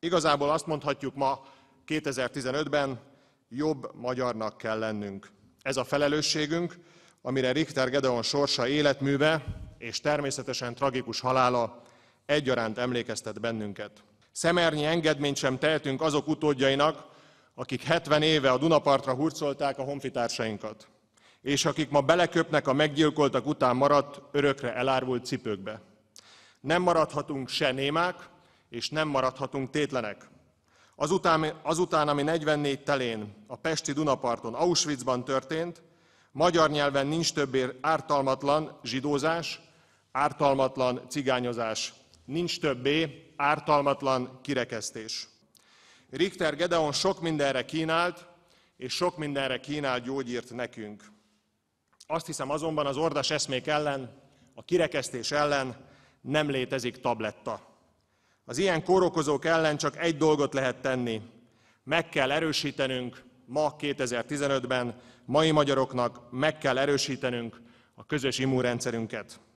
Igazából azt mondhatjuk ma 2015-ben, jobb magyarnak kell lennünk. Ez a felelősségünk, amire Richter Gedeon sorsa életműve és természetesen tragikus halála egyaránt emlékeztet bennünket. Szemernyi engedményt sem tehetünk azok utódjainak, akik 70 éve a Dunapartra hurcolták a honfitársainkat, és akik ma beleköpnek a meggyilkoltak után maradt, örökre elárvult cipőkbe. Nem maradhatunk se némák, és nem maradhatunk tétlenek. Azután, azután, ami 44 telén a Pesti Dunaparton, Auschwitzban történt, magyar nyelven nincs többé ártalmatlan zsidózás, ártalmatlan cigányozás, nincs többé ártalmatlan kirekesztés. Richter Gedeon sok mindenre kínált, és sok mindenre kínált gyógyírt nekünk. Azt hiszem azonban az ordas eszmék ellen, a kirekesztés ellen nem létezik tabletta. Az ilyen kórokozók ellen csak egy dolgot lehet tenni. Meg kell erősítenünk ma 2015-ben mai magyaroknak meg kell erősítenünk a közös immunrendszerünket.